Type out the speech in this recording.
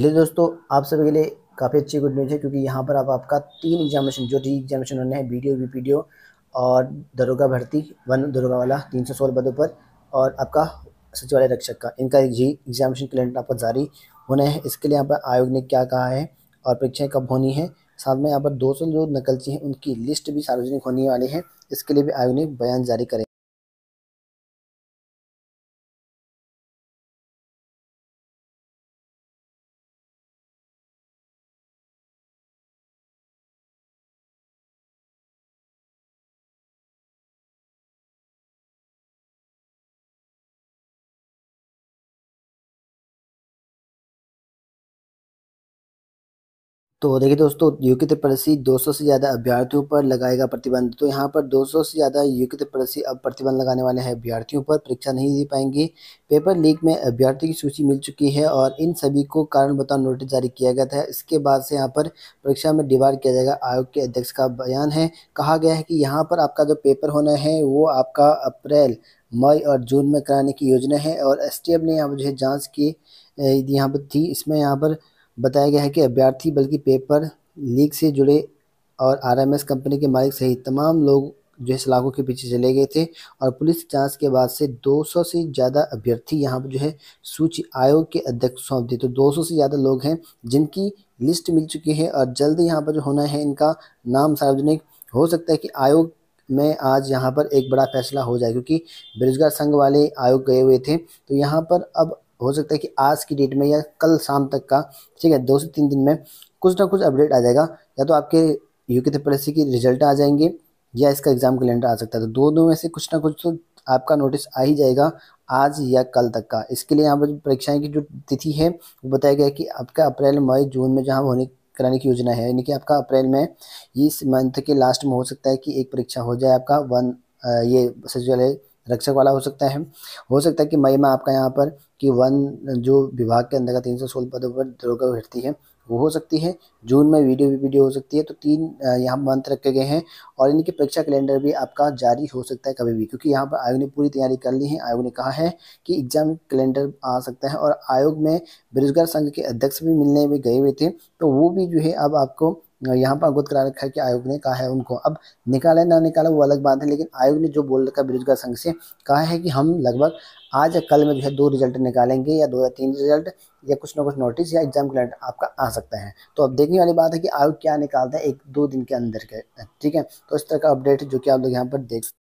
hello दोस्तों आप सभी के लिए काफ़ी अच्छी गुड न्यूज़ है क्योंकि यहाँ पर आप आपका तीन एग्जामिनेशन जो री एग्जामिनेशन होने हैं बी डी और दरोगा भर्ती वन दरोगा वाला तीन सौ सोलह पदों पर और आपका सचिवालय रक्षक का इनका जी एग्जामिनेशन कैलेंडर आपका जारी होना है इसके लिए यहाँ पर आयोग ने क्या कहा है और परीक्षाएँ कब होनी है साथ में यहाँ पर दो सौ जो नकलची हैं उनकी लिस्ट भी सार्वजनिक होने वाली है इसके लिए भी आयोग ने बयान जारी करें तो देखिए दोस्तों यूके तिरपरसी सौ से ज़्यादा अभ्यर्थियों पर लगाएगा प्रतिबंध तो यहाँ पर 200 से ज़्यादा यूके तिरपरसी अब प्रतिबंध लगाने वाले हैं अभ्यर्थियों पर परीक्षा नहीं दे पाएंगे पेपर लीक में अभ्यर्थी की सूची मिल चुकी है और इन सभी को कारण बताओ नोटिस जारी किया गया था इसके बाद से यहाँ पर परीक्षा में डिवार किया जाएगा आयोग के अध्यक्ष का बयान है कहा गया है कि यहाँ पर आपका जो पेपर होना है वो आपका अप्रैल मई और जून में कराने की योजना है और एस ने यहाँ पर जो है जाँच की यहाँ पर थी इसमें यहाँ पर बताया गया है कि अभ्यर्थी बल्कि पेपर लीक से जुड़े और आरएमएस कंपनी के मालिक सहित तमाम लोग जो है सलाखों के पीछे चले गए थे और पुलिस जांच के बाद से 200 से ज़्यादा अभ्यर्थी यहाँ पर जो है सूची आयोग के अध्यक्ष सौंप दिए तो 200 से ज़्यादा लोग हैं जिनकी लिस्ट मिल चुकी है और जल्द यहाँ पर जो होना है इनका नाम सार्वजनिक हो सकता है कि आयोग में आज यहाँ पर एक बड़ा फैसला हो जाए क्योंकि बेरोजगार संघ वाले आयोग गए हुए थे तो यहाँ पर अब हो सकता है कि आज की डेट में या कल शाम तक का ठीक है दो से तीन दिन में कुछ ना कुछ अपडेट आ जाएगा या तो आपके यू के पी की रिजल्ट आ जाएंगे या इसका एग्ज़ाम कैलेंडर आ सकता है तो दोनों में से कुछ ना कुछ तो आपका नोटिस आ ही जाएगा आज या कल तक का इसके लिए यहाँ पर परीक्षाएं की जो तिथि है वो बताया गया कि आपका अप्रैल मई जून में जहाँ होने कराने की योजना है यानी कि आपका अप्रैल में इस मंथ के लास्ट में हो सकता है कि एक परीक्षा हो जाए आपका वन ये सचिवालय रक्षक वाला हो सकता है हो सकता है कि मई में आपका यहाँ पर कि वन जो विभाग के अंदर का तीन सौ सोलह पदों पर दरोगा भर्ती है वो हो सकती है जून में वीडियो भी वीडियो हो सकती है तो तीन यहाँ मंथ रखे गए हैं और इनकी परीक्षा कैलेंडर भी आपका जारी हो सकता है कभी भी क्योंकि यहाँ पर आयोग ने पूरी तैयारी कर ली है आयोग ने कहा है कि एग्जाम कैलेंडर आ सकता है और आयोग में बेरोजगार संघ के अध्यक्ष भी मिलने में गए हुए थे तो वो भी जो है अब आपको यहाँ पर अवगत करा रखा है कि आयोग ने कहा है उनको अब निकाला ना निकाला वो अलग बात है लेकिन आयोग ने जो बोल रखा है बेरोजगार संघ से कहा है कि हम लगभग आज या कल में जो है दो रिजल्ट निकालेंगे या दो या तीन रिजल्ट या कुछ ना कुछ नोटिस या एग्जाम का आपका आ सकता है तो अब देखने वाली बात है कि आयोग क्या निकालता है एक दो दिन के अंदर के ठीक है तो इस तरह का अपडेट जो कि आप लोग यहाँ पर देख